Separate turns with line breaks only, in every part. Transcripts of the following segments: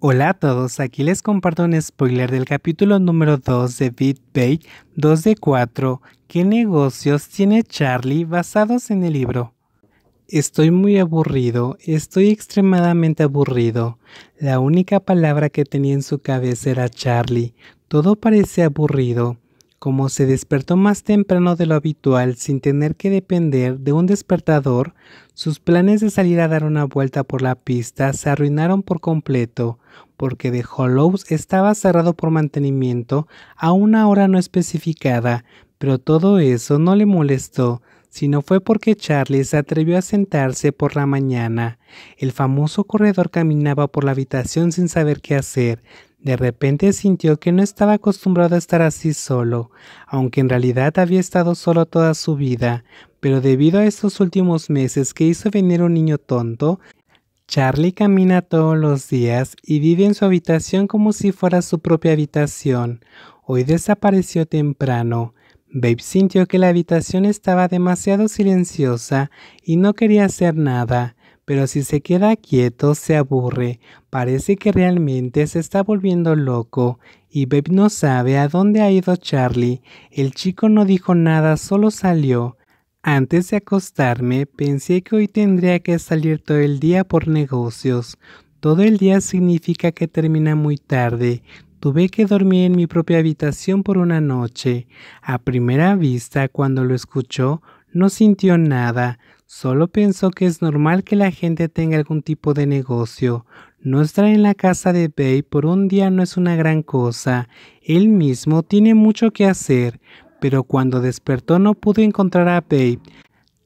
Hola a todos, aquí les comparto un spoiler del capítulo número 2 de Big 2 de 4, ¿Qué negocios tiene Charlie basados en el libro? Estoy muy aburrido, estoy extremadamente aburrido. La única palabra que tenía en su cabeza era Charlie. Todo parece aburrido. Como se despertó más temprano de lo habitual sin tener que depender de un despertador, sus planes de salir a dar una vuelta por la pista se arruinaron por completo, porque The Hollows estaba cerrado por mantenimiento a una hora no especificada, pero todo eso no le molestó, sino fue porque Charlie se atrevió a sentarse por la mañana. El famoso corredor caminaba por la habitación sin saber qué hacer, de repente sintió que no estaba acostumbrado a estar así solo, aunque en realidad había estado solo toda su vida, pero debido a estos últimos meses que hizo venir un niño tonto, Charlie camina todos los días y vive en su habitación como si fuera su propia habitación. Hoy desapareció temprano. Babe sintió que la habitación estaba demasiado silenciosa y no quería hacer nada pero si se queda quieto se aburre, parece que realmente se está volviendo loco y Beb no sabe a dónde ha ido Charlie. El chico no dijo nada, solo salió. Antes de acostarme pensé que hoy tendría que salir todo el día por negocios. Todo el día significa que termina muy tarde, tuve que dormir en mi propia habitación por una noche. A primera vista, cuando lo escuchó, no sintió nada, Solo pensó que es normal que la gente tenga algún tipo de negocio. No estar en la casa de Bay por un día no es una gran cosa. Él mismo tiene mucho que hacer, pero cuando despertó no pudo encontrar a Babe.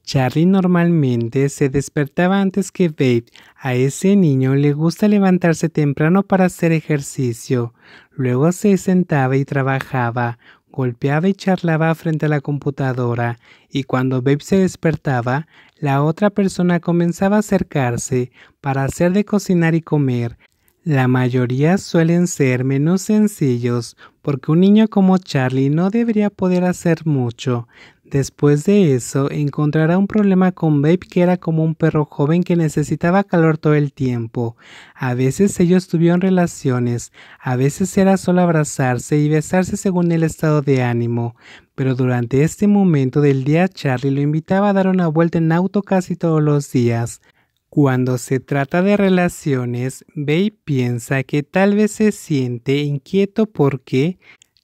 Charlie normalmente se despertaba antes que Babe. A ese niño le gusta levantarse temprano para hacer ejercicio. Luego se sentaba y trabajaba golpeaba y charlaba frente a la computadora y cuando Babe se despertaba, la otra persona comenzaba a acercarse para hacer de cocinar y comer. La mayoría suelen ser menos sencillos porque un niño como Charlie no debería poder hacer mucho. Después de eso, encontrará un problema con Babe que era como un perro joven que necesitaba calor todo el tiempo. A veces ellos tuvieron relaciones, a veces era solo abrazarse y besarse según el estado de ánimo. Pero durante este momento del día Charlie lo invitaba a dar una vuelta en auto casi todos los días. Cuando se trata de relaciones, Babe piensa que tal vez se siente inquieto porque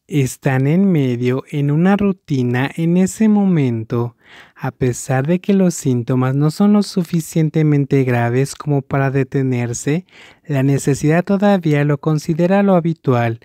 están en medio en una rutina en ese momento, a pesar de que los síntomas no son lo suficientemente graves como para detenerse, la necesidad todavía lo considera lo habitual.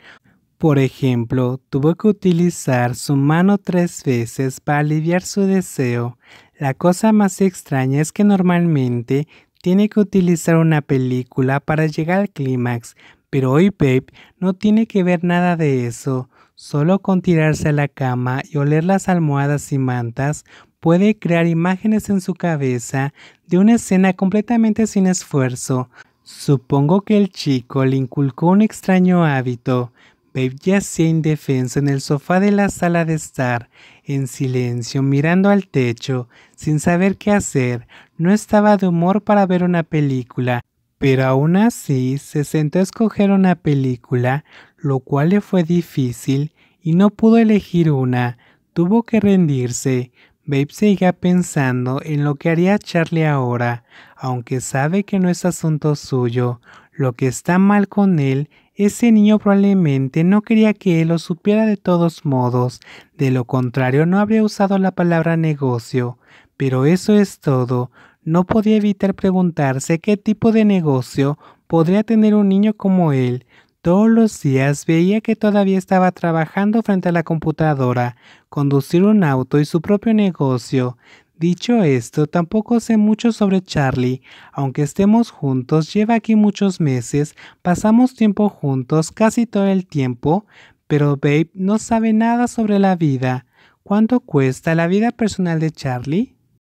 Por ejemplo, tuvo que utilizar su mano tres veces para aliviar su deseo. La cosa más extraña es que normalmente tiene que utilizar una película para llegar al clímax, pero hoy Babe no tiene que ver nada de eso. Solo con tirarse a la cama y oler las almohadas y mantas puede crear imágenes en su cabeza de una escena completamente sin esfuerzo. Supongo que el chico le inculcó un extraño hábito. Babe yacía indefenso en el sofá de la sala de estar, en silencio, mirando al techo, sin saber qué hacer. No estaba de humor para ver una película, pero aún así se sentó a escoger una película, lo cual le fue difícil y no pudo elegir una, tuvo que rendirse. Babe seguía pensando en lo que haría Charlie ahora, aunque sabe que no es asunto suyo. Lo que está mal con él, ese niño probablemente no quería que él lo supiera de todos modos, de lo contrario no habría usado la palabra negocio. Pero eso es todo, no podía evitar preguntarse qué tipo de negocio podría tener un niño como él, todos los días veía que todavía estaba trabajando frente a la computadora, conducir un auto y su propio negocio. Dicho esto, tampoco sé mucho sobre Charlie. Aunque estemos juntos, lleva aquí muchos meses, pasamos tiempo juntos casi todo el tiempo, pero Babe no sabe nada sobre la vida. ¿Cuánto cuesta la vida personal de Charlie?